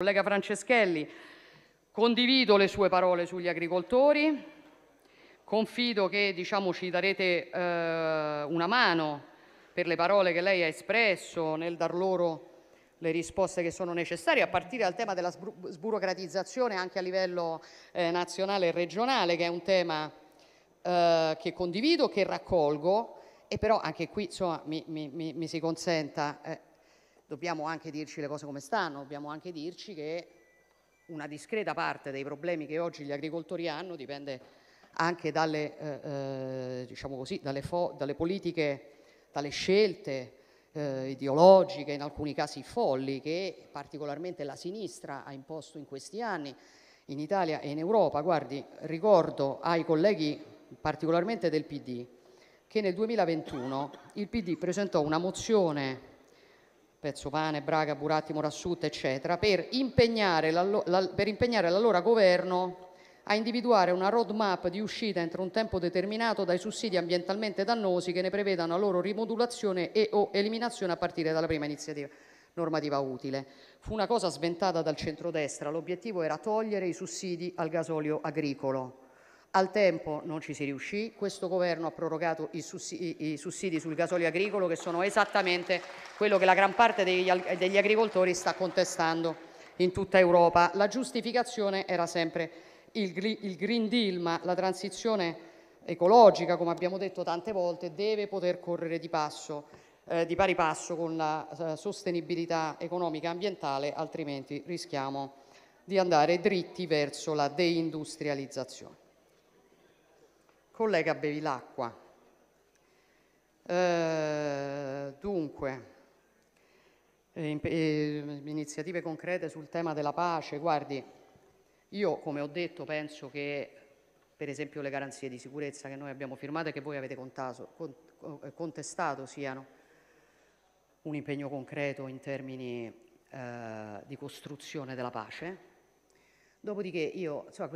Collega Franceschelli, condivido le sue parole sugli agricoltori, confido che diciamo, ci darete eh, una mano per le parole che lei ha espresso nel dar loro le risposte che sono necessarie, a partire dal tema della sburocratizzazione anche a livello eh, nazionale e regionale, che è un tema eh, che condivido, che raccolgo, e però anche qui insomma, mi, mi, mi, mi si consenta, eh, dobbiamo anche dirci le cose come stanno, dobbiamo anche dirci che una discreta parte dei problemi che oggi gli agricoltori hanno dipende anche dalle, eh, eh diciamo così, dalle, dalle politiche, dalle scelte eh, ideologiche, in alcuni casi folli, che particolarmente la sinistra ha imposto in questi anni in Italia e in Europa. Guardi, ricordo ai colleghi particolarmente del PD che nel 2021 il PD presentò una mozione pezzo pane, Braga, burattimo, Morassut, eccetera, per impegnare, per impegnare l'allora governo a individuare una roadmap di uscita entro un tempo determinato dai sussidi ambientalmente dannosi che ne prevedano la loro rimodulazione e o eliminazione a partire dalla prima iniziativa normativa utile. Fu una cosa sventata dal centrodestra, l'obiettivo era togliere i sussidi al gasolio agricolo. Al tempo non ci si riuscì, questo governo ha prorogato i sussidi, i sussidi sul gasolio agricolo che sono esattamente quello che la gran parte degli, degli agricoltori sta contestando in tutta Europa. La giustificazione era sempre il, il Green Deal, ma la transizione ecologica, come abbiamo detto tante volte, deve poter correre di passo eh, di pari passo con la eh, sostenibilità economica e ambientale, altrimenti rischiamo di andare dritti verso la deindustrializzazione collega Bevilacqua. Eh, dunque, eh, iniziative concrete sul tema della pace. Guardi, io come ho detto penso che per esempio le garanzie di sicurezza che noi abbiamo firmato e che voi avete contato, eh, contestato siano un impegno concreto in termini eh, di costruzione della pace. Dopodiché io... Insomma,